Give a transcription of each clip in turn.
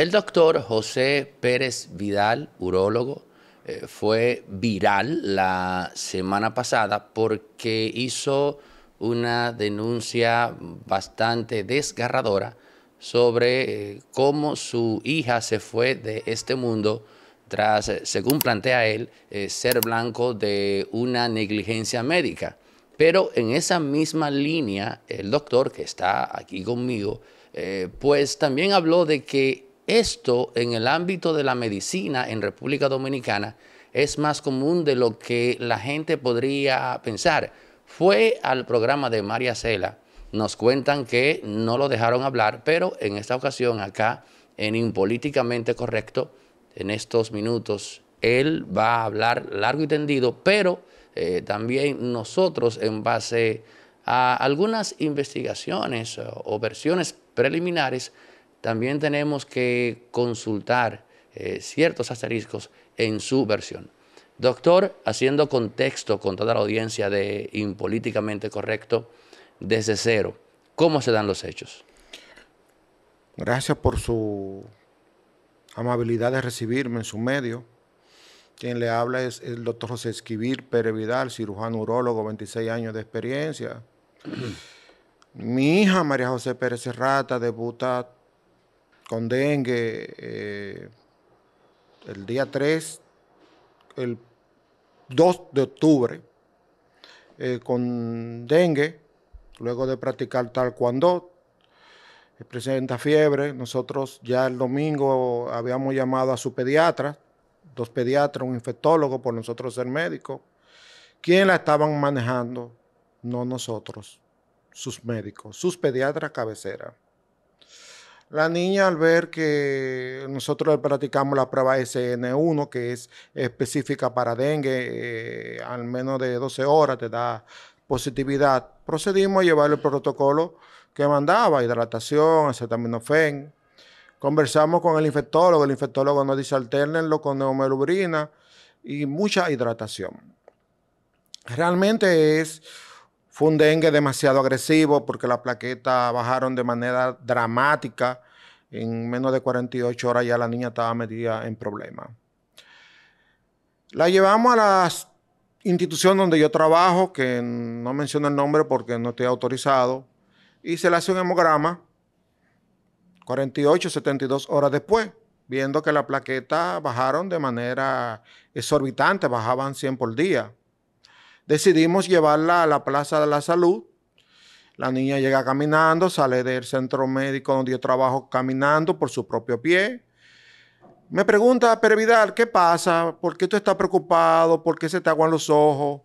El doctor José Pérez Vidal, urólogo, eh, fue viral la semana pasada porque hizo una denuncia bastante desgarradora sobre eh, cómo su hija se fue de este mundo tras, eh, según plantea él, ser blanco de una negligencia médica. Pero en esa misma línea, el doctor que está aquí conmigo, pues también habló de que esto en el ámbito de la medicina en República Dominicana es más común de lo que la gente podría pensar. Fue al programa de María Cela. Nos cuentan que no lo dejaron hablar, pero en esta ocasión acá, en Impolíticamente Correcto, en estos minutos, él va a hablar largo y tendido, pero eh, también nosotros en base a algunas investigaciones o versiones preliminares, también tenemos que consultar eh, ciertos asteriscos en su versión. Doctor, haciendo contexto con toda la audiencia de Impolíticamente Correcto, desde cero, ¿cómo se dan los hechos? Gracias por su amabilidad de recibirme en su medio. Quien le habla es el doctor José Esquivir Pérez Vidal, cirujano urólogo, 26 años de experiencia. Mi hija María José Pérez Serrata debuta con dengue. Eh, el día 3, el 2 de octubre, eh, con dengue, luego de practicar tal cuando eh, presenta fiebre. Nosotros ya el domingo habíamos llamado a su pediatra, dos pediatras, un infectólogo, por nosotros ser médico. ¿Quién la estaban manejando? No nosotros, sus médicos, sus pediatras cabecera. La niña al ver que nosotros le practicamos la prueba SN1, que es específica para dengue, eh, al menos de 12 horas te da positividad, procedimos a llevar el protocolo que mandaba, hidratación, acetaminofen, Conversamos con el infectólogo, el infectólogo nos dice alternenlo con neomelubrina y mucha hidratación. Realmente es fue un dengue demasiado agresivo porque las plaquetas bajaron de manera dramática. En menos de 48 horas ya la niña estaba metida en problemas. La llevamos a la institución donde yo trabajo, que no menciono el nombre porque no estoy autorizado, y se le hace un hemograma 48, 72 horas después, viendo que las plaquetas bajaron de manera exorbitante, bajaban 100 por día decidimos llevarla a la Plaza de la Salud. La niña llega caminando, sale del centro médico donde yo trabajo caminando por su propio pie. Me pregunta, pero Vidal, ¿qué pasa? ¿Por qué tú estás preocupado? ¿Por qué se te aguan los ojos?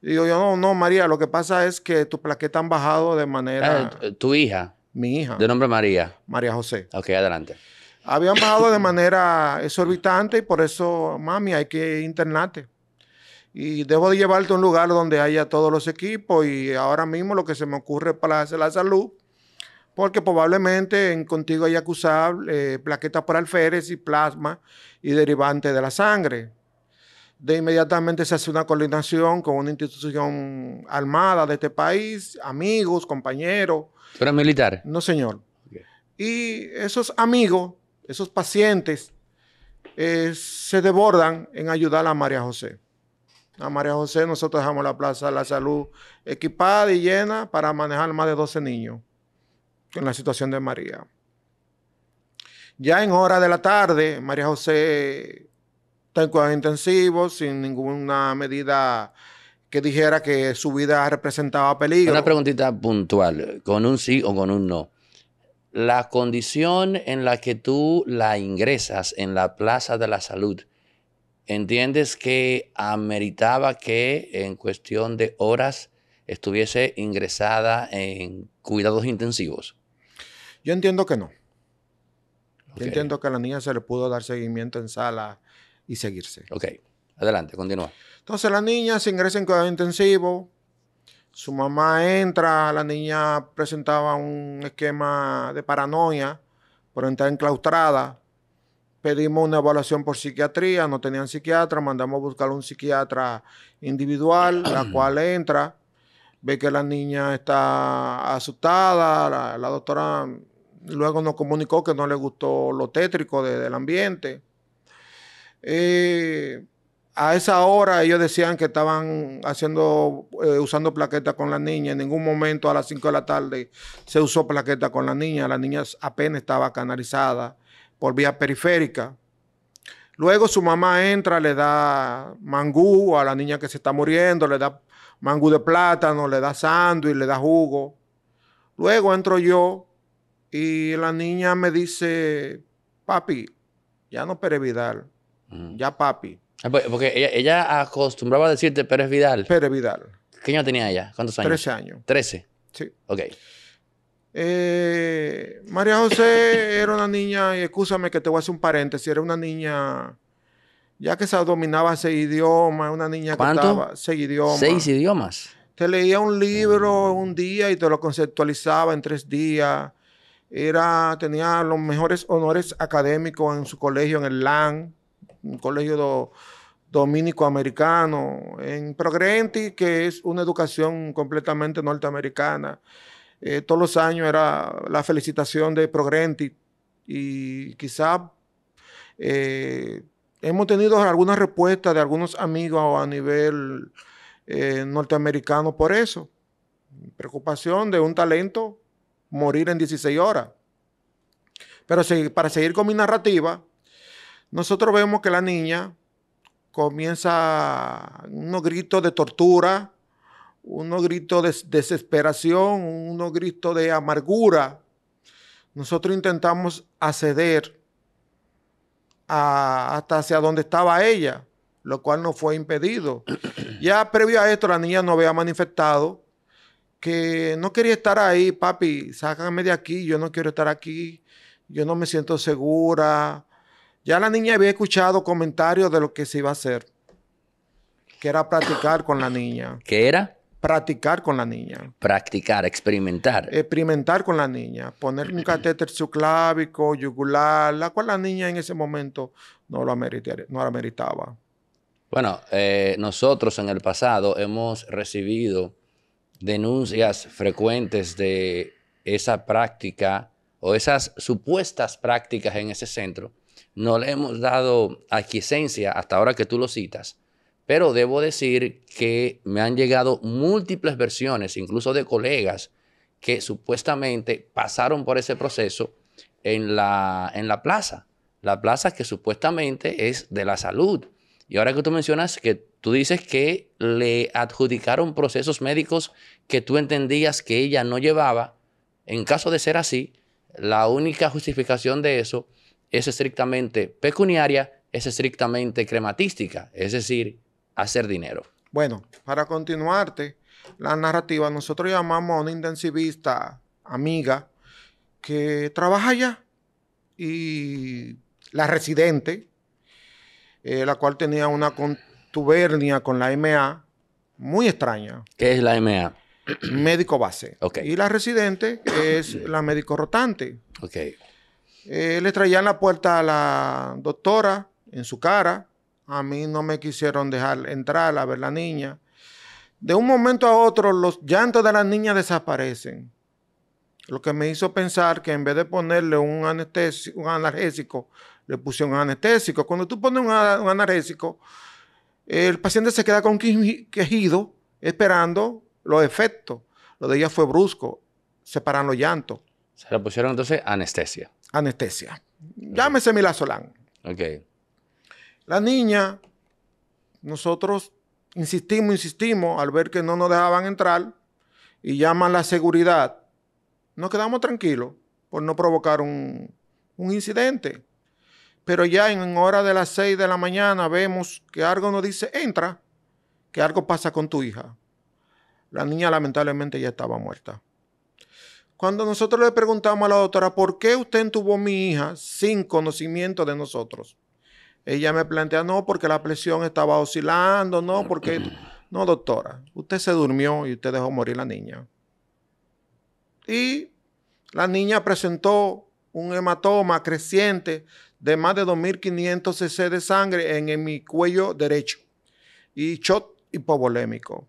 Digo yo, no, no, María, lo que pasa es que tu plaquetas han bajado de manera... Eh, ¿Tu hija? Mi hija. ¿De nombre María? María José. Ok, adelante. Habían bajado de manera exorbitante y por eso, mami, hay que internarte y debo de llevarte a un lugar donde haya todos los equipos y ahora mismo lo que se me ocurre para hacer la salud, porque probablemente en contigo hay acusable eh, plaquetas por alférez y plasma y derivante de la sangre. De inmediatamente se hace una coordinación con una institución armada de este país, amigos, compañeros. Pero militares? No, señor. Y esos amigos, esos pacientes, eh, se desbordan en ayudar a María José. A María José nosotros dejamos la Plaza de la Salud equipada y llena para manejar más de 12 niños en la situación de María. Ya en horas de la tarde, María José está en cuidados intensivos sin ninguna medida que dijera que su vida representaba peligro. Una preguntita puntual, con un sí o con un no. La condición en la que tú la ingresas en la Plaza de la Salud, ¿Entiendes que ameritaba que en cuestión de horas estuviese ingresada en cuidados intensivos? Yo entiendo que no. Yo entiendo que a la niña se le pudo dar seguimiento en sala y seguirse. Ok, adelante, continúa. Entonces la niña se ingresa en cuidado intensivo, su mamá entra, la niña presentaba un esquema de paranoia por entrar enclaustrada pedimos una evaluación por psiquiatría, no tenían psiquiatra, mandamos a buscar un psiquiatra individual, la cual entra, ve que la niña está asustada, la, doctora luego nos comunicó que no le gustó lo tétrico del ambiente. Eh, a esa hora ellos decían que estaban haciendo, eh, usando plaquetas con la niña. En ningún momento a las 5 de la tarde se usó plaqueta con la niña. La niña apenas estaba canalizada por vía periférica. Luego su mamá entra, le da mangú a la niña que se está muriendo, le da mangú de plátano, le da sándwich, le da jugo. Luego entro yo y la niña me dice, papi, ya no Pérez Vidal, mm. ya papi. Ah, pues, porque ella, acostumbraba a decirte Pérez Vidal. Pérez Vidal. ¿Qué año tenía ella? ¿Cuántos años? Trece años. Trece. Sí. Ok. Eh, María José era una niña, y escúchame que te voy a hacer un paréntesis, era una niña, ya que se dominaba seis idiomas, una niña ¿Cuánto? que estaba seis idiomas. Seis idiomas. Te leía un libro un día y te lo conceptualizaba en tres días. Era, tenía los mejores honores académicos en su colegio, en el LAN, un colegio dominicoamericano dominico americano, en Progrenti, que es una educación completamente norteamericana. Eh, todos los años era la felicitación de Progrenti y quizá eh, hemos tenido algunas respuestas de algunos amigos a nivel eh, norteamericano por eso. Preocupación de un talento morir en 16 horas. Pero para seguir con mi narrativa, nosotros vemos que la niña comienza unos gritos de tortura, unos gritos de desesperación, unos gritos de amargura. Nosotros intentamos acceder hasta hacia donde estaba ella, lo cual no fue impedido. ya previo a esto, la niña no había manifestado que no quería estar ahí, papi, sácame de aquí, yo no quiero estar aquí, yo no me siento segura. Ya la niña había escuchado comentarios de lo que se iba a hacer, que era practicar con la niña. ¿Qué era? practicar con la niña. Practicar, experimentar. Experimentar con la niña, poner un catéter suclávico, yugular, la cual la niña en ese momento no lo, meritaba. no ameritaba. Bueno, eh, nosotros en el pasado hemos recibido denuncias frecuentes de esa práctica o esas supuestas prácticas en ese centro. No le hemos dado aquiescencia hasta ahora que tú lo citas pero debo decir que me han llegado múltiples versiones, incluso de colegas que supuestamente pasaron por ese proceso en la, en la plaza. La plaza que supuestamente es de la salud. Y ahora que tú mencionas que tú dices que le adjudicaron procesos médicos que tú entendías que ella no llevaba, en caso de ser así, la única justificación de eso es estrictamente pecuniaria, es estrictamente crematística. Es decir, hacer dinero. Bueno, para continuarte, la narrativa, nosotros llamamos a una intensivista amiga que trabaja allá y la residente, eh, la cual tenía una contubernia con la MA muy extraña. ¿Qué es la MA? médico base. Y la residente es la médico rotante. Okay. Eh, le traían la puerta a la doctora en su cara a mí no me quisieron dejar entrar a ver la niña. De un momento a otro, los llantos de la niña desaparecen. Lo que me hizo pensar que en vez de ponerle un, anestésico, un analgésico, le pusieron un anestésico. Cuando tú pones un, analgésico, el paciente se queda con quejido esperando los efectos. Lo de ella fue brusco, Se separan los llantos. Se le pusieron entonces anestesia. Anestesia. Llámese milazolán. Ok. La niña, nosotros insistimos, insistimos, al ver que no nos dejaban entrar y llaman la seguridad, nos quedamos tranquilos por no provocar un, incidente. Pero ya en hora de las 6 de la mañana vemos que algo nos dice, entra, que algo pasa con tu hija. La niña lamentablemente ya estaba muerta. Cuando nosotros le preguntamos a la doctora, ¿por qué usted tuvo mi hija sin conocimiento de nosotros? ella me plantea, no, porque la presión estaba oscilando, no, porque... No, doctora, usted se durmió y usted dejó morir la niña. Y la niña presentó un hematoma creciente de más de 2.500 cc de sangre en, mi cuello derecho y shock hipovolémico.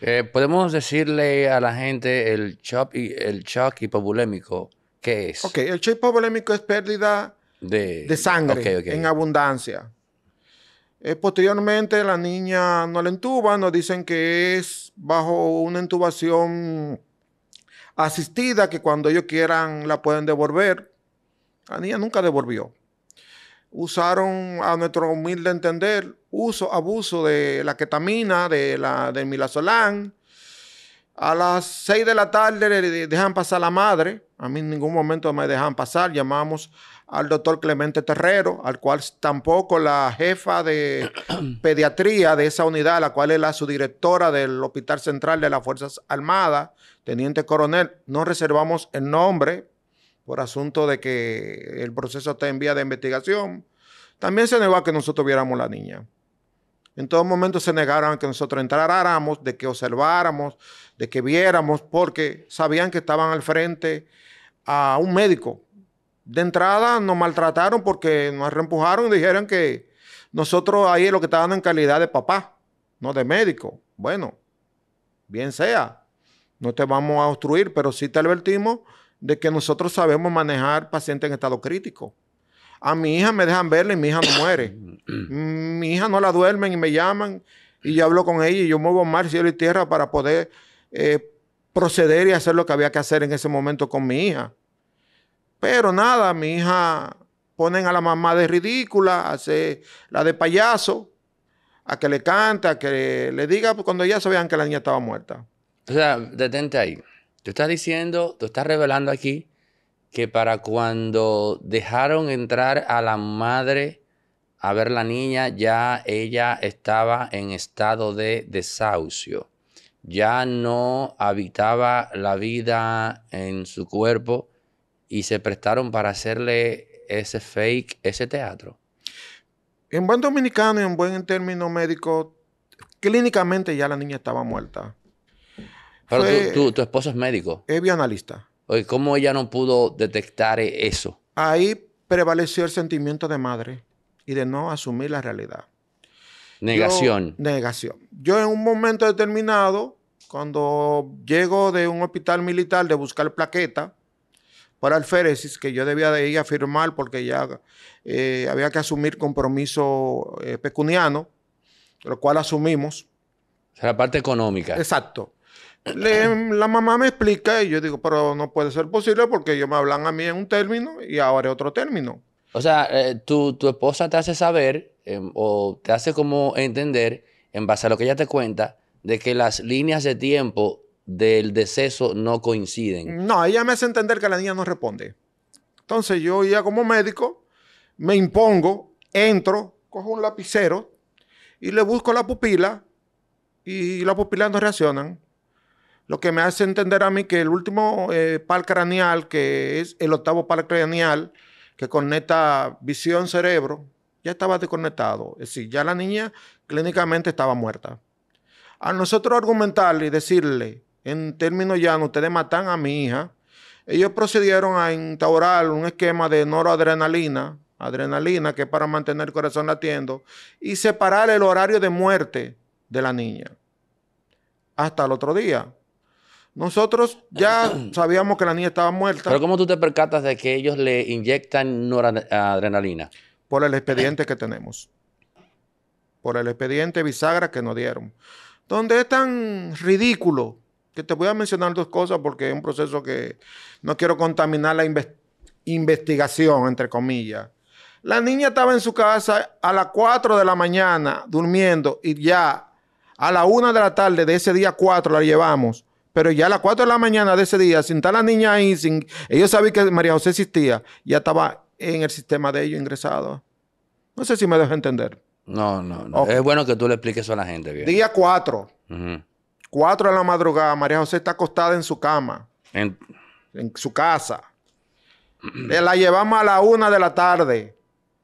Eh, ¿Podemos decirle a la gente el shock, el shock hipovolémico? ¿Qué es? Ok, el shock hipovolémico es pérdida de, sangre en abundancia. Eh, posteriormente la niña no la entuban. nos dicen que es bajo una intubación asistida que cuando ellos quieran la pueden devolver. La niña nunca devolvió. Usaron, a nuestro humilde entender, uso, abuso de la ketamina, de la del milazolán, a las 6 de la tarde le dejan pasar a la madre. A mí en ningún momento me dejan pasar. Llamamos al doctor Clemente Terrero, al cual tampoco la jefa de pediatría de esa unidad, la cual es la subdirectora del Hospital Central de las Fuerzas Armadas, teniente coronel. No reservamos el nombre por asunto de que el proceso está en vía de investigación. También se negó a que nosotros viéramos la niña. En todo momento se negaron a que nosotros entráramos, de que observáramos, de que viéramos, porque sabían que estaban al frente a un médico. De entrada nos maltrataron porque nos reempujaron y dijeron que nosotros ahí lo que estábamos en calidad de papá, no de médico. Bueno, bien sea, no te vamos a obstruir, pero sí te advertimos de que nosotros sabemos manejar pacientes en estado crítico. A mi hija me dejan verla y mi hija no muere. mi hija no la duermen y me llaman y yo hablo con ella y yo muevo mar, cielo y tierra para poder eh, proceder y hacer lo que había que hacer en ese momento con mi hija. Pero nada, mi hija ponen a la mamá de ridícula, hace la de payaso, a que le cante, a que le diga pues, cuando ya sabían que la niña estaba muerta. O sea, detente ahí. Tú estás diciendo, tú estás revelando aquí que para cuando dejaron entrar a la madre a ver la niña, ya ella estaba en estado de desahucio. Ya no habitaba la vida en su cuerpo y se prestaron para hacerle ese fake, ese teatro. En buen dominicano en buen término médico, clínicamente ya la niña estaba muerta. Pero tu esposo es médico. Es bioanalista. ¿Cómo ella no pudo detectar eso? Ahí prevaleció el sentimiento de madre y de no asumir la realidad. Negación. negación. Yo en un momento determinado, cuando llego de un hospital militar de buscar plaqueta para alféresis, que yo debía de ir a firmar porque ya eh, había que asumir compromiso pecuniario, eh, pecuniano, lo cual asumimos. la parte económica. Exacto la mamá me explica y yo digo, pero no puede ser posible porque ellos me hablan a mí en un término y ahora en otro término. O sea, eh, tu, esposa te hace saber eh, o te hace como entender, en base a lo que ella te cuenta, de que las líneas de tiempo del deceso no coinciden. No, ella me hace entender que la niña no responde. Entonces yo ya como médico me impongo, entro, cojo un lapicero y le busco la pupila y la pupila no reaccionan. Lo que me hace entender a mí que el último eh, par craneal, que es el octavo par craneal, que conecta visión-cerebro, ya estaba desconectado. Es decir, ya la niña clínicamente estaba muerta. A nosotros argumentarle y decirle, en términos llanos, ustedes matan a mi hija, ellos procedieron a instaurar un esquema de noradrenalina, adrenalina que es para mantener el corazón latiendo, y separar el horario de muerte de la niña hasta el otro día. Nosotros ya sabíamos que la niña estaba muerta. Pero ¿cómo tú te percatas de que ellos le inyectan adrenalina? Por el expediente que tenemos. Por el expediente bisagra que nos dieron. Donde es tan ridículo que te voy a mencionar dos cosas porque es un proceso que no quiero contaminar la investigación, entre comillas. La niña estaba en su casa a las 4 de la mañana durmiendo y ya a la 1 de la tarde de ese día 4 la llevamos pero ya a las 4 de la mañana de ese día, sin estar la niña ahí, sin... ellos sabían que María José existía, ya estaba en el sistema de ellos ingresado. No sé si me dejo entender. No, no, no. Es bueno que tú le expliques eso a la gente. Día 4. 4 de la madrugada, María José está acostada en su cama. En, su casa. la llevamos a la 1 de la tarde,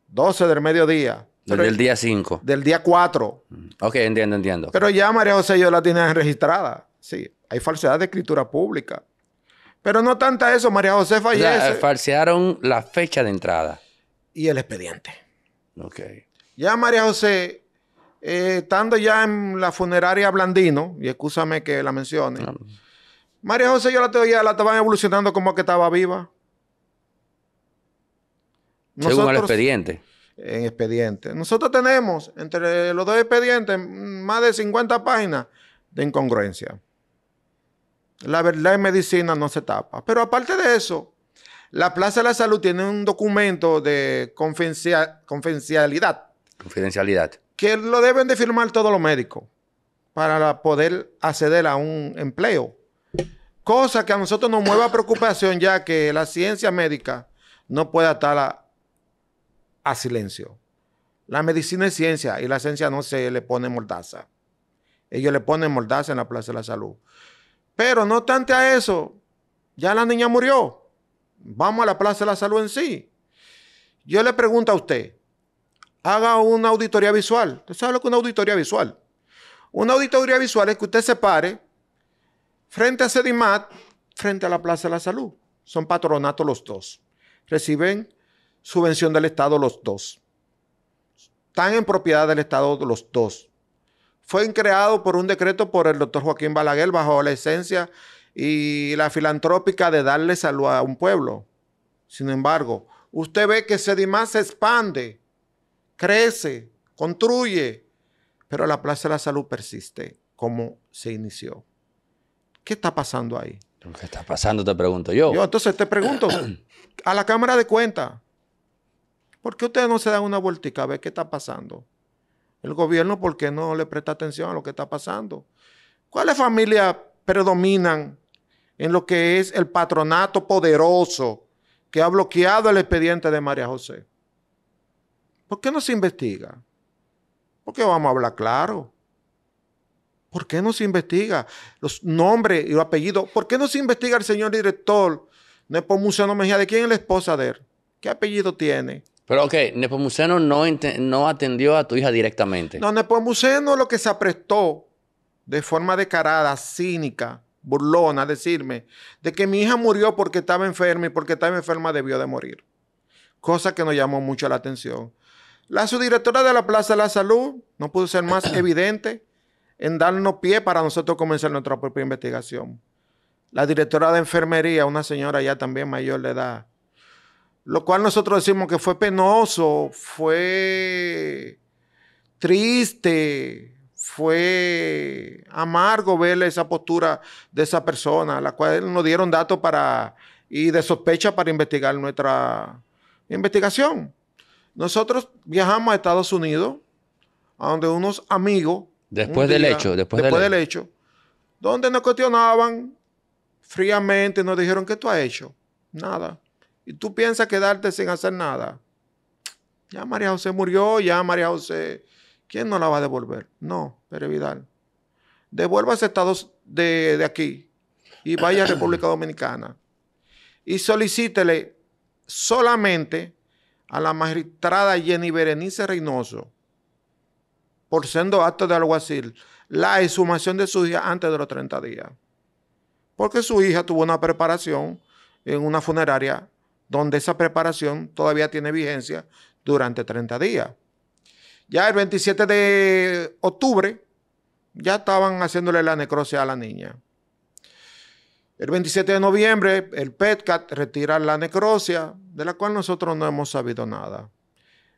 12 del mediodía. del día 5. Del día 4. Ok, entiendo, entiendo. Pero ya María José y yo la tienen registrada. Sí. Hay falsedad de escritura pública. Pero no tanta eso, María José fallece. O falsearon la fecha de entrada. Y el expediente. Ok. Ya María José, eh, estando ya en la funeraria Blandino, y escúchame que la mencione, ah. María José yo la teoría la estaban evolucionando como que estaba viva. Según el expediente. En expediente. Nosotros tenemos entre los dos expedientes más de 50 páginas de incongruencia. La verdad en medicina no se tapa. Pero aparte de eso, la Plaza de la Salud tiene un documento de confidencialidad. Confidencialidad. Que lo deben de firmar todos los médicos para poder acceder a un empleo. Cosa que a nosotros nos mueve preocupación ya que la ciencia médica no puede estar a, a silencio. La medicina es ciencia y la ciencia no se le pone mordaza. Ellos le ponen mordaza en la Plaza de la Salud. Pero no obstante a eso, ya la niña murió. Vamos a la Plaza de la Salud en sí. Yo le pregunto a usted, haga una auditoría visual. ¿Usted sabe lo que es una auditoría visual? Una auditoría visual es que usted se pare frente a Sedimat, frente a la Plaza de la Salud. Son patronatos los dos. Reciben subvención del Estado los dos. Están en propiedad del Estado los dos fue creado por un decreto por el doctor Joaquín Balaguer bajo la esencia y la filantrópica de darle salud a un pueblo. Sin embargo, usted ve que Sedimás se expande, crece, construye, pero la Plaza de la Salud persiste como se inició. ¿Qué está pasando ahí? ¿Qué está pasando? Te pregunto yo. Yo entonces te pregunto a la Cámara de Cuentas, ¿por qué ustedes no se dan una vueltica a ver qué está pasando? El gobierno, ¿por qué no le presta atención a lo que está pasando? ¿Cuáles familias predominan en lo que es el patronato poderoso que ha bloqueado el expediente de María José? ¿Por qué no se investiga? ¿Por qué vamos a hablar claro. ¿Por qué no se investiga los nombres y los apellidos? ¿Por qué no se investiga el señor director Nepomuceno Mejía? ¿De quién es la esposa de él? ¿Qué apellido tiene? Pero ok, Nepomuceno no, no atendió a tu hija directamente. No, Nepomuceno lo que se aprestó de forma decarada, cínica, burlona, decirme de que mi hija murió porque estaba enferma y porque estaba enferma debió de morir. Cosa que nos llamó mucho la atención. La subdirectora de la Plaza de la Salud no pudo ser más evidente en darnos pie para nosotros comenzar nuestra propia investigación. La directora de enfermería, una señora ya también mayor de edad, lo cual nosotros decimos que fue penoso, fue triste, fue amargo ver esa postura de esa persona, la cual nos dieron datos para y de sospecha para investigar nuestra investigación. Nosotros viajamos a Estados Unidos, a donde unos amigos después del hecho, después, del... hecho, donde nos cuestionaban fríamente, nos dijeron qué tú has hecho, nada y tú piensas quedarte sin hacer nada. Ya María José murió, ya María José, ¿quién no la va a devolver? No, Pere Vidal. Devuélvase estados de, de aquí y vaya a República Dominicana y solicítele solamente a la magistrada Jenny Berenice Reynoso por siendo acto de alguacil la exhumación de su hija antes de los 30 días. Porque su hija tuvo una preparación en una funeraria donde esa preparación todavía tiene vigencia durante 30 días. Ya el 27 de octubre ya estaban haciéndole la necrosia a la niña. El 27 de noviembre el PETCAT retira la necrosia, de la cual nosotros no hemos sabido nada.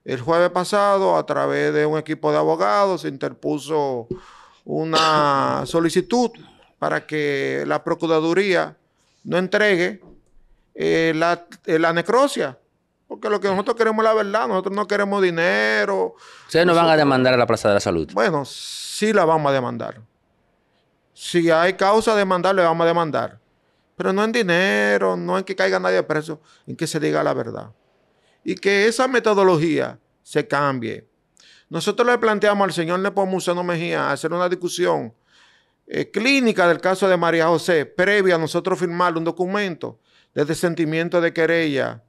El jueves pasado, a través de un equipo de abogados, se interpuso una solicitud para que la Procuraduría no entregue eh, la, eh, necrosia. Porque lo que nosotros queremos la verdad, nosotros no queremos dinero. Ustedes no van a demandar a la Plaza de la Salud. Bueno, sí la vamos a demandar. Si hay causa de demandar, le vamos a demandar. Pero no en dinero, no en que caiga nadie preso, en que se diga la verdad. Y que esa metodología se cambie. Nosotros le planteamos al señor Nepomuceno Mejía hacer una discusión eh, clínica del caso de María José, previa a nosotros firmar un documento de desentimiento de querella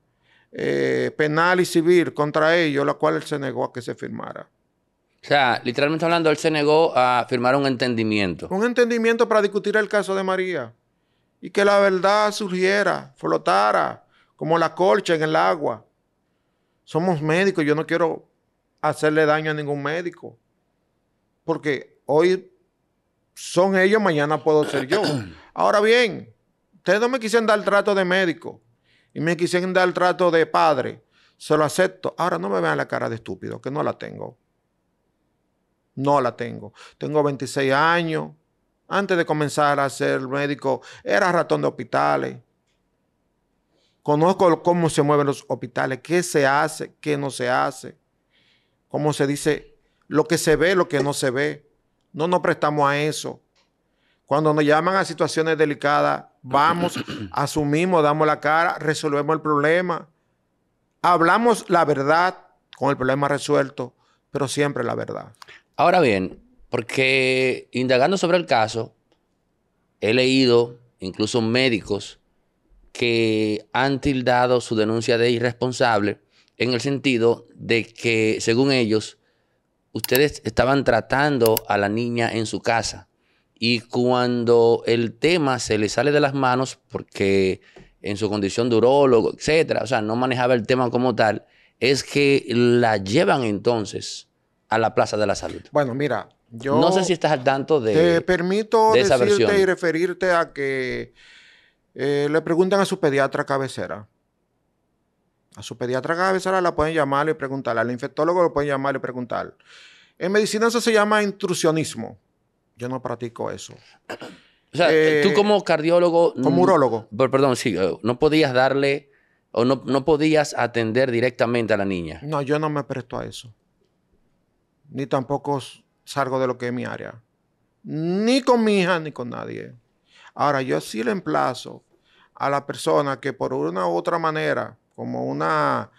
eh, penal y civil contra ellos, la cual él se negó a que se firmara. O sea, literalmente hablando, él se negó a firmar un entendimiento. Un entendimiento para discutir el caso de María y que la verdad surgiera, flotara, como la colcha en el agua. Somos médicos, yo no quiero hacerle daño a ningún médico, porque hoy son ellos, mañana puedo ser yo. Ahora bien, ustedes no me quisieron dar el trato de médico y me quisieron dar el trato de padre. Se lo acepto. Ahora no me vean la cara de estúpido, que no la tengo. No la tengo. Tengo 26 años. Antes de comenzar a ser médico, era ratón de hospitales. Conozco cómo se mueven los hospitales, qué se hace, qué no se hace. Cómo se dice lo que se ve, lo que no se ve. No nos prestamos a eso. Cuando nos llaman a situaciones delicadas, vamos, asumimos, damos la cara, resolvemos el problema. Hablamos la verdad con el problema resuelto, pero siempre la verdad. Ahora bien, porque indagando sobre el caso, he leído incluso médicos que han tildado su denuncia de irresponsable en el sentido de que, según ellos, ustedes estaban tratando a la niña en su casa. Y cuando el tema se le sale de las manos, porque en su condición de urologo, etcétera, o sea, no manejaba el tema como tal, es que la llevan entonces a la Plaza de la Salud. Bueno, mira, yo. No sé si estás al tanto de. Te permito decirte y referirte a que eh, le preguntan a su pediatra cabecera. A su pediatra cabeza la pueden llamar y preguntarle. Al infectólogo lo pueden llamar y preguntar. En medicina eso se llama intrusionismo. Yo no practico eso. O sea, eh, tú eh, como cardiólogo... Como mm, urólogo. Perdón, sí. Eh, no podías darle o no, no podías atender directamente a la niña. No, yo no me presto a eso. Ni tampoco salgo de lo que es mi área. Ni con mi hija ni con nadie. Ahora, yo sí le emplazo a la persona que por una u otra manera como una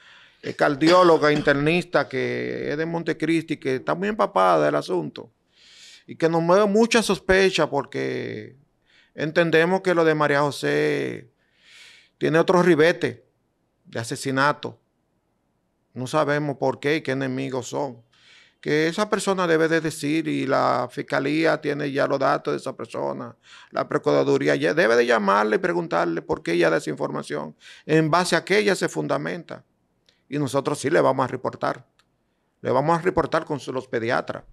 eh, cardióloga internista que es de Montecristi, que está muy empapada del asunto y que nos mueve mucha sospecha porque entendemos que lo de María José tiene otro ribete de asesinato. No sabemos por qué y qué enemigos son que esa persona debe de decir y la fiscalía tiene ya los datos de esa persona, la procuraduría ya debe de llamarle y preguntarle por qué ella da esa información, en base a qué ella se fundamenta. Y nosotros sí le vamos a reportar, le vamos a reportar con los pediatras,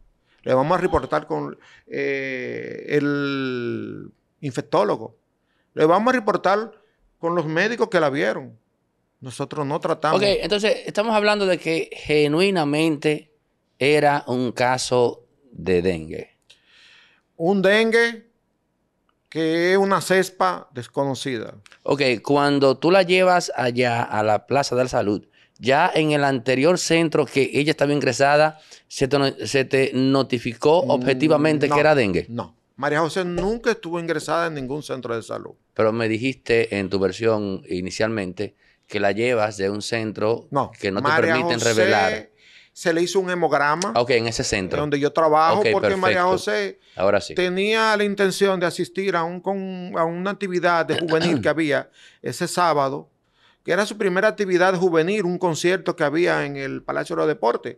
le vamos a reportar con eh, el infectólogo, le vamos a reportar con los médicos que la vieron. Nosotros no tratamos. Ok, entonces estamos hablando de que genuinamente era un caso de dengue? Un dengue que es una cespa desconocida. Ok, cuando tú la llevas allá a la Plaza de la Salud, ya en el anterior centro que ella estaba ingresada, ¿se te, notificó mm, objetivamente que era dengue? No. María José nunca estuvo ingresada en ningún centro de salud. Pero me dijiste en tu versión inicialmente que la llevas de un centro que no te permiten revelar se le hizo un hemograma. Ah, ok, en ese centro. Donde yo trabajo, porque María José tenía la intención de asistir a, un, una actividad de juvenil que había ese sábado, que era su primera actividad juvenil, un concierto que había en el Palacio de los Deportes,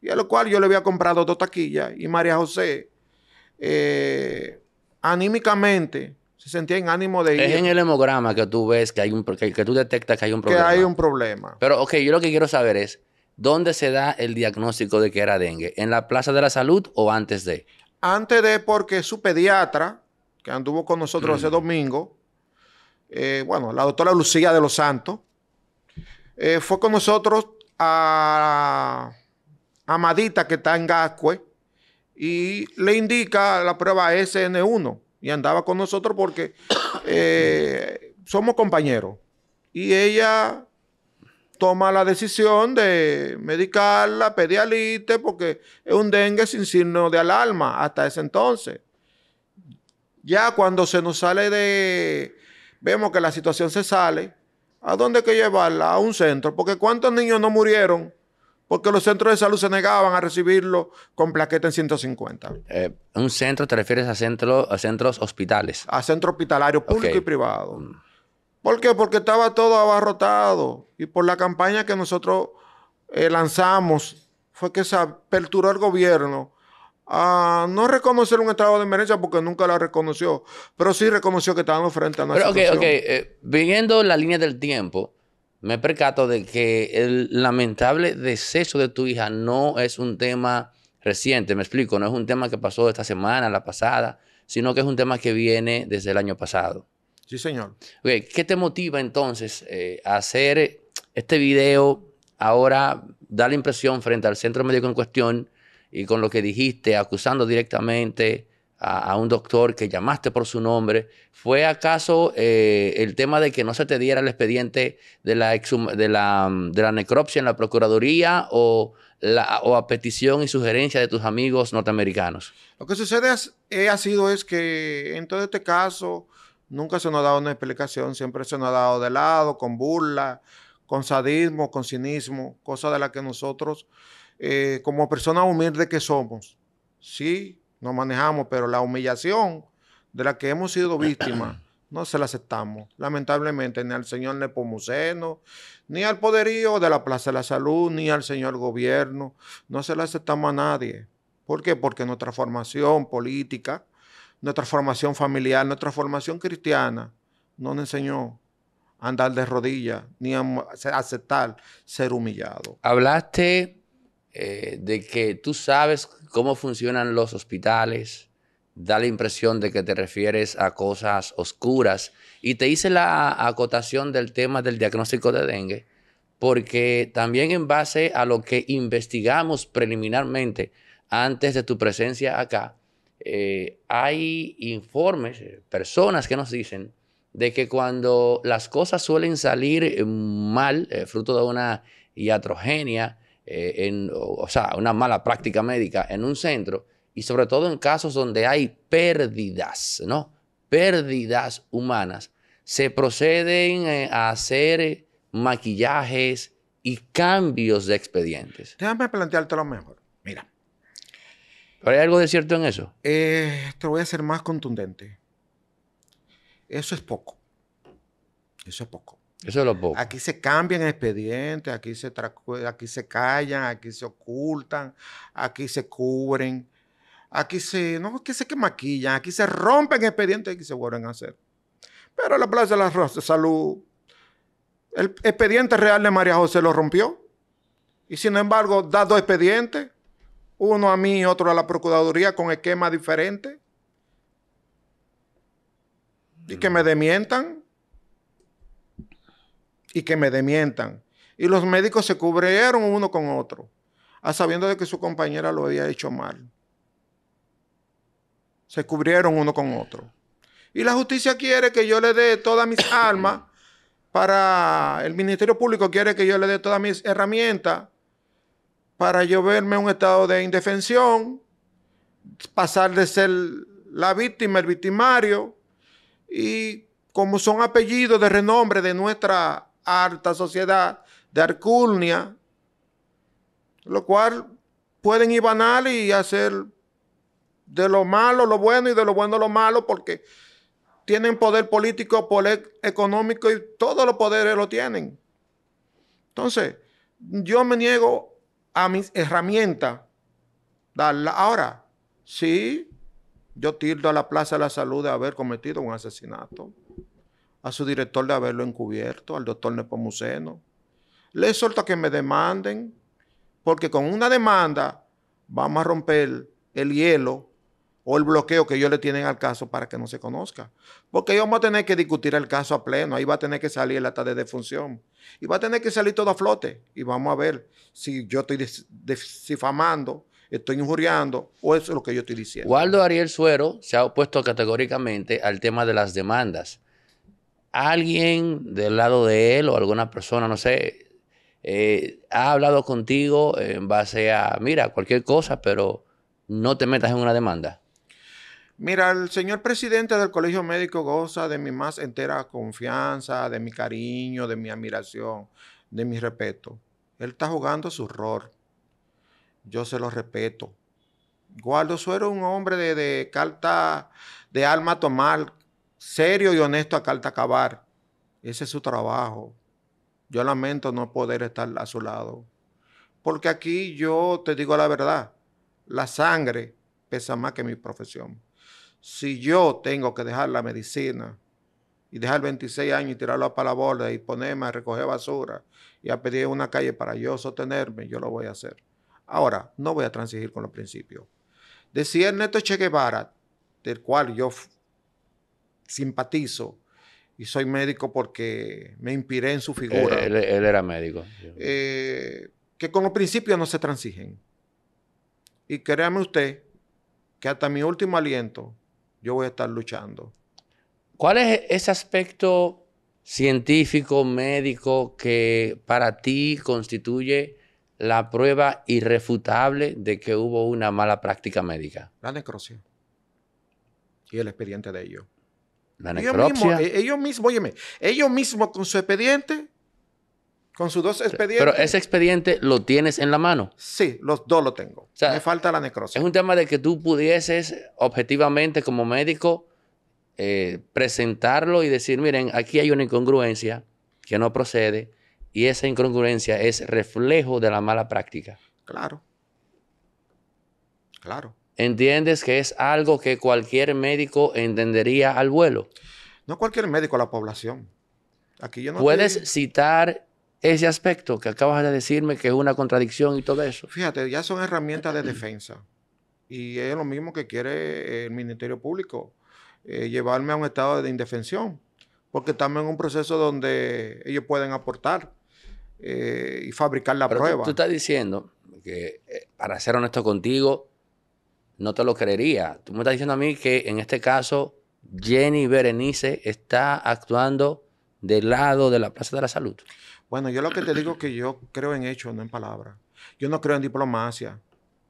y a lo cual yo le había comprado dos taquillas, y María José eh, anímicamente se sentía en ánimo de ir. Es en el hemograma que tú ves que hay un que, que tú detectas que hay un problema. Que hay un problema. Pero ok, yo lo que quiero saber es ¿Dónde se da el diagnóstico de que era dengue? ¿En la Plaza de la Salud o antes de? Antes de porque su pediatra, que anduvo con nosotros mm. ese domingo, eh, bueno, la doctora Lucía de los Santos, eh, fue con nosotros a Amadita, que está en Gascue, y le indica la prueba SN1 y andaba con nosotros porque eh, somos compañeros. Y ella toma la decisión de medicarla, pedialite, porque es un dengue sin signo de alarma hasta ese entonces. Ya cuando se nos sale de, vemos que la situación se sale, ¿a dónde hay que llevarla? A un centro, porque ¿cuántos niños no murieron? Porque los centros de salud se negaban a recibirlo con plaqueta en 150. Eh, ¿Un centro te refieres a, centro, centros hospitales? A centros hospitalarios públicos y privados. Mm. ¿Por qué? Porque estaba todo abarrotado y por la campaña que nosotros eh, lanzamos fue que se aperturó el gobierno a no reconocer un estado de emergencia porque nunca la reconoció, pero sí reconoció que estábamos frente a una pero, situación. Ok, ok. Eh, viendo la línea del tiempo, me percato de que el lamentable deceso de tu hija no es un tema reciente, me explico, no es un tema que pasó esta semana, la pasada, sino que es un tema que viene desde el año pasado. Sí, señor. ¿Qué te motiva entonces eh, a hacer este video ahora, dar la impresión frente al centro médico en cuestión y con lo que dijiste, acusando directamente a, un doctor que llamaste por su nombre? ¿Fue acaso eh, el tema de que no se te diera el expediente de la, de necropsia en la Procuraduría o, a petición y sugerencia de tus amigos norteamericanos? Lo que sucede eh, ha sido es que en todo este caso Nunca se nos ha dado una explicación, siempre se nos ha dado de lado, con burla, con sadismo, con cinismo, cosa de la que nosotros, eh, como personas humildes que somos, sí, nos manejamos, pero la humillación de la que hemos sido víctimas, no se la aceptamos, lamentablemente, ni al señor Nepomuceno, ni al poderío de la Plaza de la Salud, ni al señor gobierno, no se la aceptamos a nadie. ¿Por qué? Porque nuestra formación política nuestra formación familiar, nuestra formación cristiana, no nos enseñó a andar de rodillas ni a aceptar ser humillado. Hablaste eh, de que tú sabes cómo funcionan los hospitales, da la impresión de que te refieres a cosas oscuras y te hice la acotación del tema del diagnóstico de dengue porque también en base a lo que investigamos preliminarmente antes de tu presencia acá, eh, hay informes, eh, personas que nos dicen de que cuando las cosas suelen salir mal, eh, fruto de una iatrogenia, o, sea, una mala práctica médica en un centro, y sobre todo en casos donde hay pérdidas, ¿no? Pérdidas humanas, se proceden a hacer maquillajes y cambios de expedientes. Déjame plantearte lo mejor. Mira, ¿Pero hay algo de cierto en eso? Eh, te voy a ser más contundente. Eso es poco. Eso es poco. Eso es lo poco. Aquí se cambian expedientes, aquí se, aquí se callan, aquí se ocultan, aquí se cubren, aquí se, no, que se que maquillan, aquí se rompen expedientes y aquí se vuelven a hacer. Pero la Plaza de la Rosa, Salud, el expediente real de María José lo rompió. Y sin embargo, da dos expedientes uno a mí y otro a la Procuraduría con esquema diferente. Y que me mm. demientan. Y que me demientan. Y los médicos se cubrieron uno con otro, sabiendo de que su compañera lo había hecho mal. Se cubrieron uno con otro. Y la justicia quiere que yo le dé todas mis almas. para... El Ministerio Público quiere que yo le dé todas mis herramientas para yo verme un estado de indefensión, pasar de ser la víctima, el victimario, y como son apellidos de renombre de nuestra alta sociedad, de Arculnia, lo cual pueden ir banal y hacer de lo malo lo bueno y de lo bueno lo malo, porque tienen poder político, poder económico y todos los poderes lo tienen. Entonces, yo me niego a mis herramientas, darla. Ahora, sí, yo tildo a la Plaza de la Salud de haber cometido un asesinato, a su director de haberlo encubierto, al doctor Nepomuceno. Le suelto a que me demanden, porque con una demanda vamos a romper el hielo o el bloqueo que ellos le tienen al caso para que no se conozca. Porque ellos vamos a tener que discutir el caso a pleno, ahí va a tener que salir el acta de defunción y va a tener que salir todo a flote y vamos a ver si yo estoy difamando, estoy injuriando o eso es lo que yo estoy diciendo. Waldo Ariel Suero se ha opuesto categóricamente al tema de las demandas. ¿Alguien del lado de él o alguna persona, no sé, eh, ha hablado contigo en base a, mira, cualquier cosa, pero no te metas en una demanda? Mira, el señor presidente del Colegio Médico goza de mi más entera confianza, de mi cariño, de mi admiración, de mi respeto. Él está jugando su rol. Yo se lo respeto. Guardo Suero es un hombre de, de, carta, de alma tomar, serio y honesto a carta acabar. Ese es su trabajo. Yo lamento no poder estar a su lado. Porque aquí yo te digo la verdad, la sangre pesa más que mi profesión. Si yo tengo que dejar la medicina y dejar 26 años y tirarlo para la borda y ponerme a recoger basura y a pedir una calle para yo sostenerme, yo lo voy a hacer. Ahora, no voy a transigir con los principios. Decía Ernesto Che Guevara, del cual yo simpatizo y soy médico porque me inspiré en su figura. Él, era médico. Eh, que con los principios no se transigen. Y créame usted que hasta mi último aliento yo voy a estar luchando. ¿Cuál es ese aspecto científico, médico, que para ti constituye la prueba irrefutable de que hubo una mala práctica médica? La necropsia. Y el expediente de ellos. La necropsia. Ellos mismos, e, ellos mismos, óyeme, ellos mismos con su expediente con sus dos expedientes. Pero ese expediente lo tienes en la mano. Sí, los dos lo tengo. Me falta la necrosis. Es un tema de que tú pudieses objetivamente como médico eh, presentarlo y decir, miren, aquí hay una incongruencia que no procede y esa incongruencia es reflejo de la mala práctica. Claro. Claro. ¿Entiendes que es algo que cualquier médico entendería al vuelo? No cualquier médico, la población. Aquí yo no Puedes citar ese aspecto que acabas de decirme que es una contradicción y todo eso? Fíjate, ya son herramientas de defensa. Y es lo mismo que quiere el Ministerio Público, eh, llevarme a un estado de indefensión, porque estamos en un proceso donde ellos pueden aportar eh, y fabricar la prueba. Tú, tú, estás diciendo que, eh, para ser honesto contigo, no te lo creería. Tú me estás diciendo a mí que en este caso Jenny Berenice está actuando del lado de la Plaza de la Salud. Bueno, yo lo que te digo es que yo creo en hechos, no en palabras. Yo no creo en diplomacia.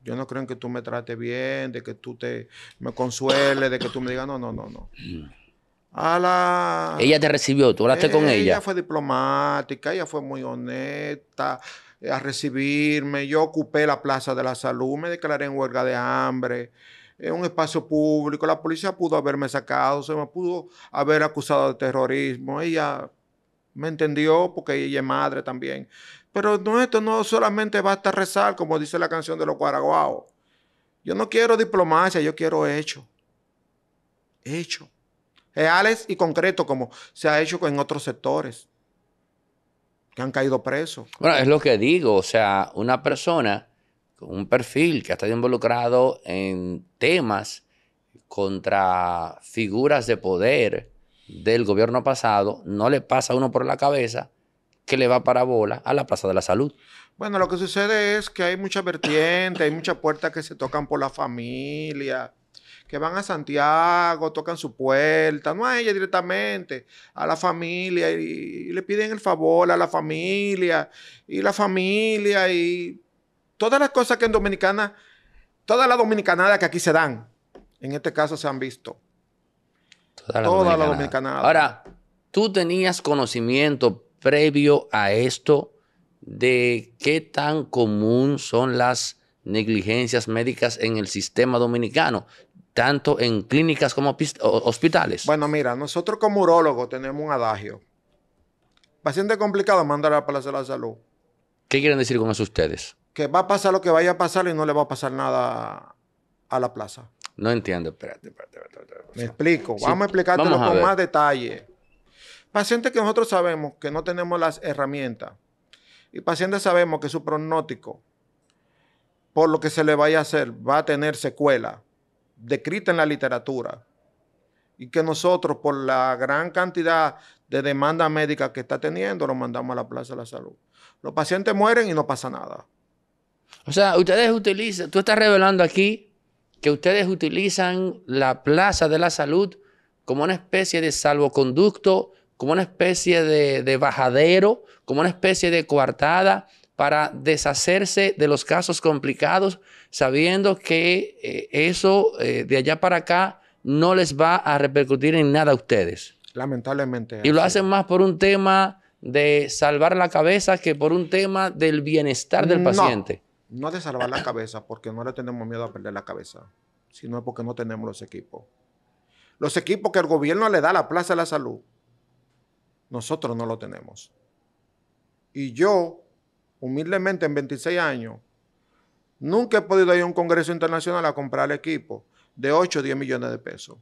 Yo no creo en que tú me trates bien, de que tú te me consueles, de que tú me digas, no, no, no, no. A la... Ella te recibió, tú hablaste con ella. Ella fue diplomática, ella fue muy honesta eh, a recibirme. Yo ocupé la Plaza de la Salud, me declaré en huelga de hambre. en un espacio público, la policía pudo haberme sacado, se me pudo haber acusado de terrorismo. Ella me entendió porque ella es madre también. Pero no, esto no solamente basta rezar, como dice la canción de los guaraguaos. Yo no quiero diplomacia, yo quiero hecho. Hecho. Reales y concretos, como se ha hecho en otros sectores que han caído presos. Bueno, es lo que digo, o sea, una persona con un perfil que ha estado involucrado en temas contra figuras de poder, del gobierno pasado, no le pasa a uno por la cabeza que le va para bola a la Plaza de la Salud. Bueno, lo que sucede es que hay muchas vertientes, hay muchas puertas que se tocan por la familia, que van a Santiago, tocan su puerta, no a ella directamente, a la familia, y, le piden el favor a la familia, y la familia, y todas las cosas que en Dominicana, todas las dominicanadas que aquí se dan, en este caso se han visto. Toda, la, Dominicana. Ahora, ¿tú tenías conocimiento previo a esto de qué tan común son las negligencias médicas en el sistema dominicano? tanto en clínicas como hospitales? Bueno, mira, nosotros como urólogos tenemos un adagio. Paciente complicado, a la Plaza de la Salud. ¿Qué quieren decir con eso ustedes? Que va a pasar lo que vaya a pasar y no le va a pasar nada a la plaza. No entiendo, espérate, espérate. espérate, Me explico, vamos a explicártelo con más detalle. Pacientes que nosotros sabemos que no tenemos las herramientas y pacientes sabemos que su pronóstico, por lo que se le vaya a hacer, va a tener secuela descrita en la literatura y que nosotros, por la gran cantidad de demanda médica que está teniendo, lo mandamos a la Plaza de la Salud. Los pacientes mueren y no pasa nada. O sea, ustedes utilizan, tú estás revelando aquí que ustedes utilizan la Plaza de la Salud como una especie de salvoconducto, como una especie de, bajadero, como una especie de coartada para deshacerse de los casos complicados, sabiendo que eh, eso eh, de allá para acá no les va a repercutir en nada a ustedes. Lamentablemente. Y lo hacen más por un tema de salvar la cabeza que por un tema del bienestar del paciente no de salvar la cabeza, porque no le tenemos miedo a perder la cabeza, sino porque no tenemos los equipos. Los equipos que el gobierno le da a la Plaza de la Salud, nosotros no lo tenemos. Y yo, humildemente, en 26 años, nunca he podido ir a un congreso internacional a comprar el equipo de 8 o 10 millones de pesos.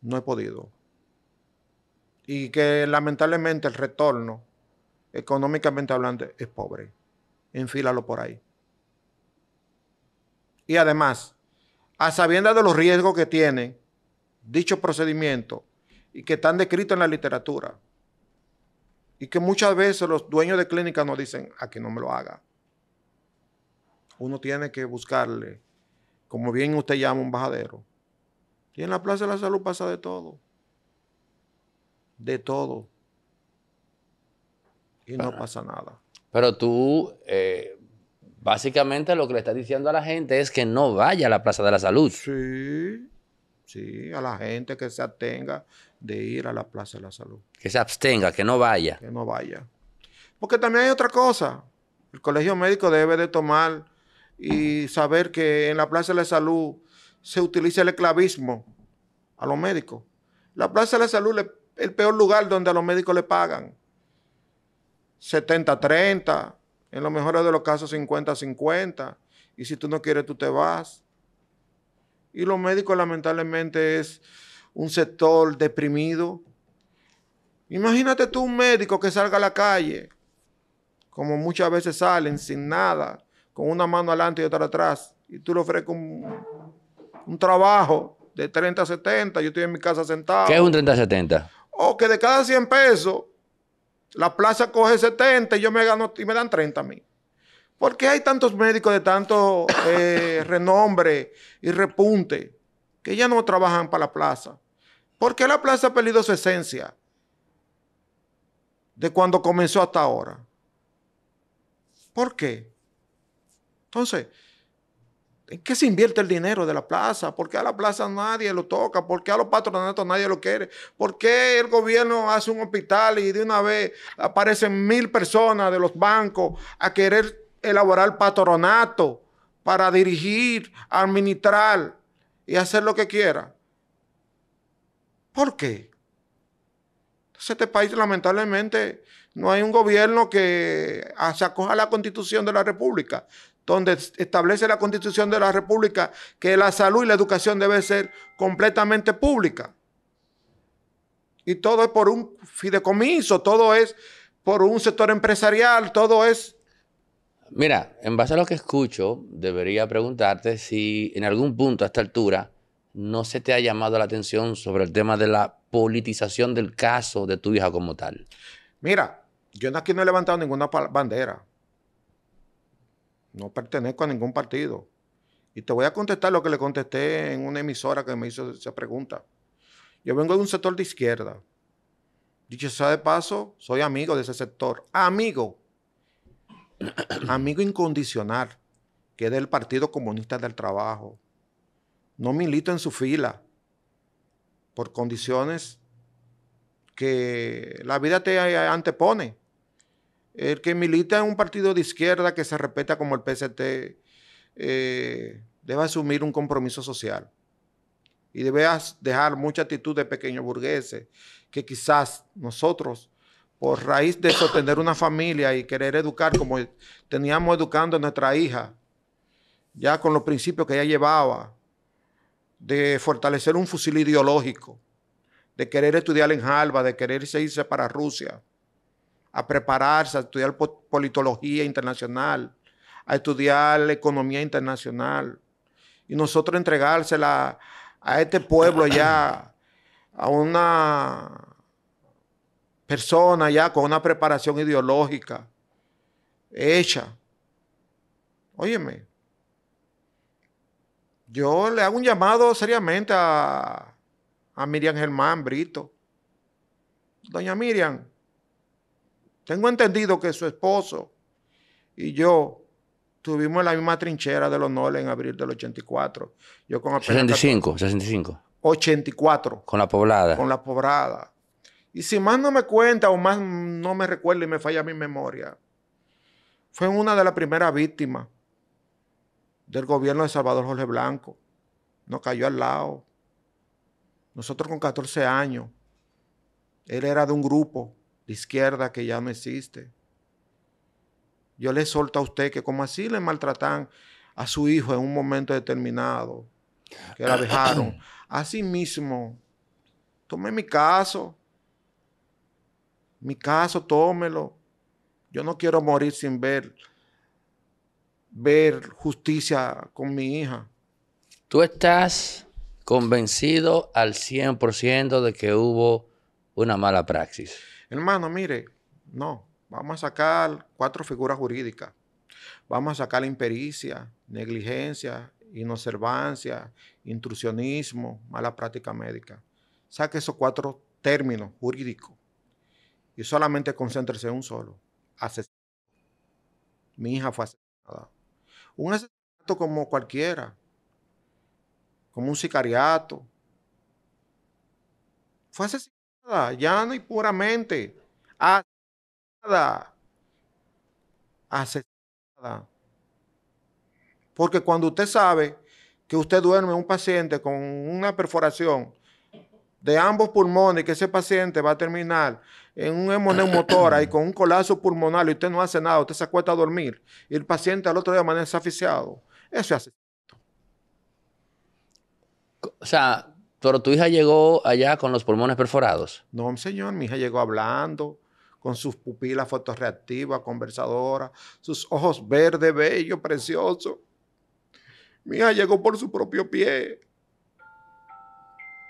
No he podido. Y que lamentablemente el retorno, económicamente hablando, es pobre enfílalo por ahí. Y además, a sabiendas de los riesgos que tiene dicho procedimiento y que están descritos en la literatura, y que muchas veces los dueños de clínicas nos dicen, a que no me lo haga. Uno tiene que buscarle, como bien usted llama, un bajadero. Y en la Plaza de la Salud pasa de todo. De todo. Y no pasa nada. Pero tú, eh, básicamente lo que le estás diciendo a la gente es que no vaya a la Plaza de la Salud. Sí, sí, a la gente que se abstenga de ir a la Plaza de la Salud. Que se abstenga, que no vaya. Que no vaya. Porque también hay otra cosa. El colegio médico debe de tomar y saber que en la Plaza de la Salud se utiliza el esclavismo a los médicos. La Plaza de la Salud es el peor lugar donde a los médicos le pagan. 70-30, en lo mejores de los casos 50-50, y si tú no quieres, tú te vas. Y los médicos lamentablemente es un sector deprimido. Imagínate tú un médico que salga a la calle, como muchas veces salen, sin nada, con una mano adelante y otra atrás, y tú le ofreces un, trabajo de 30 70, yo estoy en mi casa sentado. ¿Qué es un 30 70? O que de cada 100 pesos, la plaza coge 70 y yo me gano y me dan 30 mil. ¿Por qué hay tantos médicos de tanto eh, renombre y repunte que ya no trabajan para la plaza? ¿Por qué la plaza ha perdido su esencia de cuando comenzó hasta ahora? ¿Por qué? Entonces, ¿En qué se invierte el dinero de la plaza? ¿Por qué a la plaza nadie lo toca? ¿Por qué a los patronatos nadie lo quiere? ¿Por qué el gobierno hace un hospital y de una vez aparecen mil personas de los bancos a querer elaborar patronato para dirigir, administrar y hacer lo que quiera? ¿Por qué? Entonces este país lamentablemente no hay un gobierno que ah, se acoja a la constitución de la República, donde establece la constitución de la República que la salud y la educación deben ser completamente pública. Y todo es por un fideicomiso, todo es por un sector empresarial, todo es... Mira, en base a lo que escucho, debería preguntarte si en algún punto a esta altura no se te ha llamado la atención sobre el tema de la politización del caso de tu hija como tal. Mira, yo aquí no he levantado ninguna bandera. No pertenezco a ningún partido. Y te voy a contestar lo que le contesté en una emisora que me hizo esa pregunta. Yo vengo de un sector de izquierda. Dicho sea de paso, soy amigo de ese sector. Amigo. amigo incondicional, que es del Partido Comunista del Trabajo. No milito en su fila por condiciones que la vida te antepone el que milita en un partido de izquierda que se respeta como el PST eh, debe asumir un compromiso social y debe dejar mucha actitud de pequeño burgueses que quizás nosotros, por raíz de tener una familia y querer educar como teníamos educando a nuestra hija, ya con los principios que ella llevaba, de fortalecer un fusil ideológico, de querer estudiar en Jalba, de querer irse para Rusia, a prepararse, a estudiar politología internacional, a estudiar economía internacional. Y nosotros entregársela a este pueblo ya, a una persona ya con una preparación ideológica hecha. Óyeme, yo le hago un llamado seriamente a, a Miriam Germán Brito. Doña Miriam, tengo entendido que su esposo y yo tuvimos la misma trinchera de los Noles en abril del 84. Yo con 65, 65. 84. Con la poblada. Con la poblada. Y si más no me cuenta o más no me recuerda y me falla mi memoria, fue una de las primeras víctimas del gobierno de Salvador Jorge Blanco. Nos cayó al lado. Nosotros con 14 años. Él era de un grupo la izquierda que ya no existe. Yo le solto a usted que como así le maltratan a su hijo en un momento determinado, que la dejaron. Así mismo, tome mi caso. Mi caso, tómelo. Yo no quiero morir sin ver, ver justicia con mi hija. ¿Tú estás convencido al 100% de que hubo una mala praxis? Hermano, mire, no, vamos a sacar cuatro figuras jurídicas. Vamos a sacar la impericia, negligencia, inobservancia, intrusionismo, mala práctica médica. Saque esos cuatro términos jurídicos y solamente concéntrese en un solo. Asesinato. Mi hija fue asesinada. Un asesinato como cualquiera, como un sicariato. Fue asesinado llano y puramente, asesinada, asesinada. Porque cuando usted sabe que usted duerme un paciente con una perforación de ambos pulmones, que ese paciente va a terminar en un hemoneumotora y con un colapso pulmonar y usted no hace nada, usted se acuesta a dormir y el paciente al otro día amanece asfixiado. Eso es asesinato. O sea, pero ¿tu hija llegó allá con los pulmones perforados? No, señor, mi hija llegó hablando, con sus pupilas fotorreactivas, conversadoras, sus ojos verdes, bellos, preciosos. Mi hija llegó por su propio pie.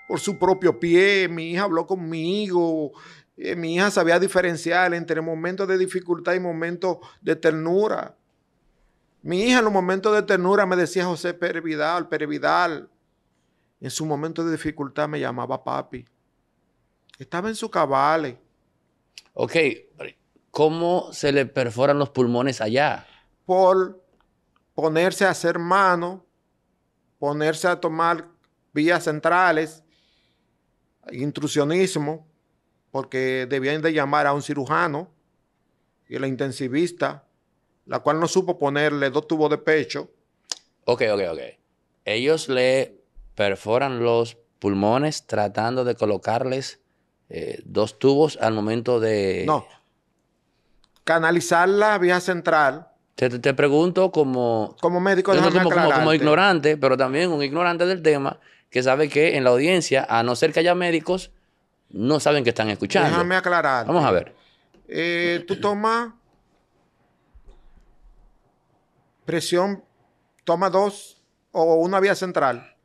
Por su propio pie, mi hija habló conmigo. Eh, mi hija sabía diferenciar entre momentos de dificultad y momentos de ternura. Mi hija en los momentos de ternura me decía José Pérez Vidal. En su momento de dificultad me llamaba papi. Estaba en su cabale. Ok, ¿cómo se le perforan los pulmones allá? Por ponerse a hacer mano, ponerse a tomar vías centrales, intrusionismo, porque debían de llamar a un cirujano y la intensivista, la cual no supo ponerle dos tubos de pecho. Ok, ok, ok. Ellos le perforan los pulmones tratando de colocarles eh, dos tubos al momento de... No. Canalizar la vía central. Te, pregunto como... Como médico, de como, como, ignorante, pero también un ignorante del tema que sabe que en la audiencia, a no ser que haya médicos, no saben que están escuchando. Déjame aclarar. Vamos a ver. Eh, tú tomas presión, toma dos o una vía central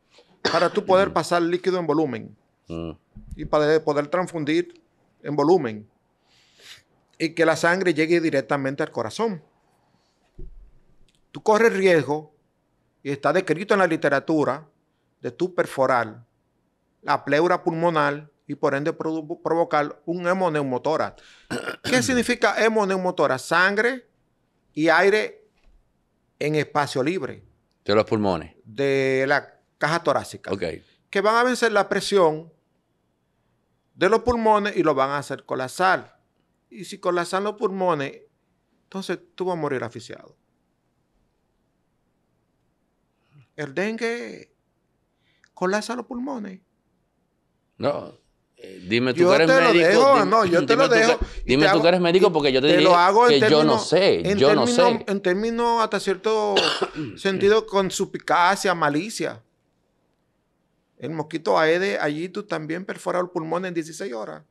para tú poder pasar líquido en volumen mm. y para poder transfundir en volumen y que la sangre llegue directamente al corazón. Tú corres riesgo, y está descrito en la literatura, de tú perforar la pleura pulmonar y por ende provocar un hemoneumotórax. ¿Qué significa hemoneumotórax? Sangre y aire en espacio libre. De los pulmones. De la caja torácica, que van a vencer la presión de los pulmones y lo van a hacer colapsar. Y si colapsan los pulmones, entonces tú vas a morir asfixiado. El dengue colapsa los pulmones. No, eh, Dime tú que eres médico. dime, no, yo te lo dejo. dime tú que eres médico porque yo te, digo que yo no sé. Yo no sé. En términos hasta cierto sentido con suspicacia, malicia. El mosquito allí tú también perfora el pulmón en 16 horas.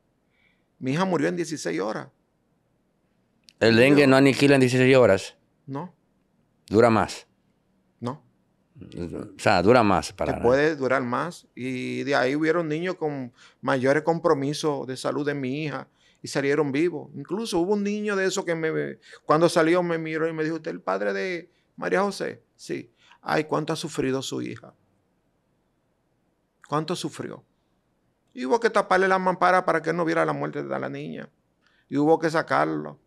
Mi hija murió en 16 horas. ¿El dengue no aniquila en 16 horas? No. ¿Dura más? No. O sea, dura más. Para... puede durar más. Y de ahí hubieron niños con mayores compromisos de salud de mi hija y salieron vivos. Incluso hubo un niño de eso que me, cuando salió me miró y me dijo, ¿usted el padre de María José? Sí. Ay, cuánto ha sufrido su hija cuánto sufrió. Y hubo que taparle la mampara para que no viera la muerte de la niña. Y hubo que sacarlo,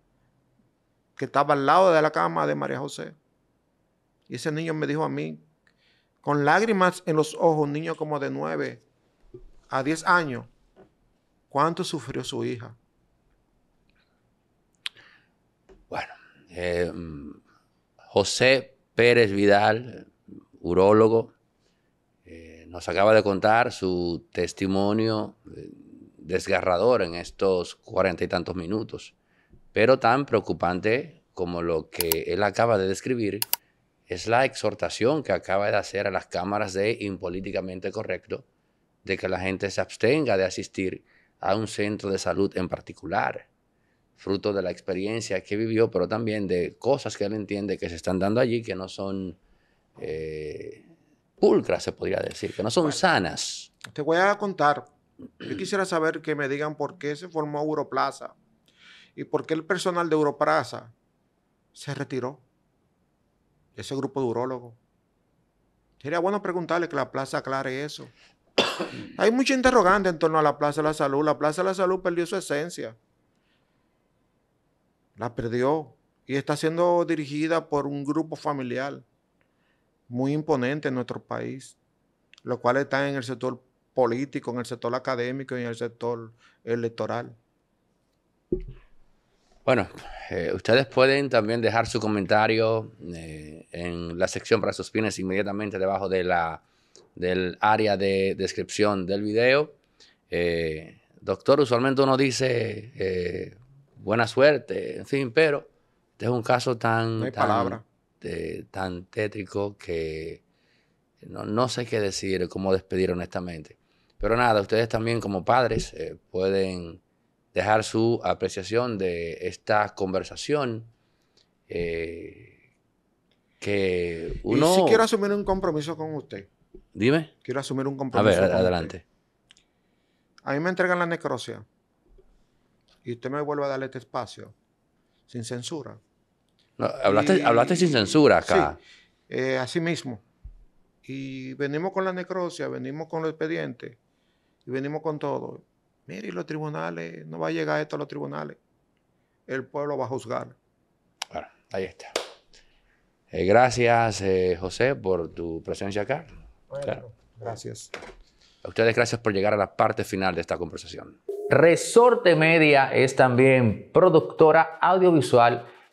que estaba al lado de la cama de María José. Y ese niño me dijo a mí, con lágrimas en los ojos, un niño como de nueve a diez años, cuánto sufrió su hija. Bueno, eh, mm, José Pérez Vidal, urólogo, nos acaba de contar su testimonio eh, desgarrador en estos cuarenta y tantos minutos, pero tan preocupante como lo que él acaba de describir es la exhortación que acaba de hacer a las cámaras de Impolíticamente Correcto de que la gente se abstenga de asistir a un centro de salud en particular, fruto de la experiencia que vivió, pero también de cosas que él entiende que se están dando allí que no son eh, Ultra se podría decir, que no son sanas. Te voy a contar. Yo quisiera saber que me digan por qué se formó Europlaza y por qué el personal de Europlaza se retiró. Ese grupo de urólogos. Sería bueno preguntarle que la plaza aclare eso. Hay mucha interrogante en torno a la Plaza de la Salud. La Plaza de la Salud perdió su esencia. La perdió y está siendo dirigida por un grupo familiar muy imponente en nuestro país, lo cual está en el sector político, en el sector académico y en el sector electoral. Bueno, eh, ustedes pueden también dejar su comentario eh, en la sección para sus fines inmediatamente debajo de la, del área de descripción del video. Eh, doctor, usualmente uno dice buena suerte, en fin, pero este es un caso tan... tan, palabra. Este, tan tétrico que no, sé qué decir, cómo despedir honestamente. Pero nada, ustedes también como padres eh, pueden dejar su apreciación de esta conversación. Eh, que uno... Y si quiero asumir un compromiso con usted. Dime. Quiero asumir un compromiso. A ver, adelante. A mí me entregan la necrosia. Y usted me vuelve a darle este espacio. Sin censura hablaste, sin censura acá. Sí, eh, así mismo. Y venimos con la necrosia, venimos con los expedientes, y venimos con todo. Mire, los tribunales, no va a llegar esto a los tribunales. El pueblo va a juzgar. Bueno, ahí está. Eh, gracias, eh, José, por tu presencia acá. Bueno, gracias. A ustedes gracias por llegar a la parte final de esta conversación. Resorte Media es también productora audiovisual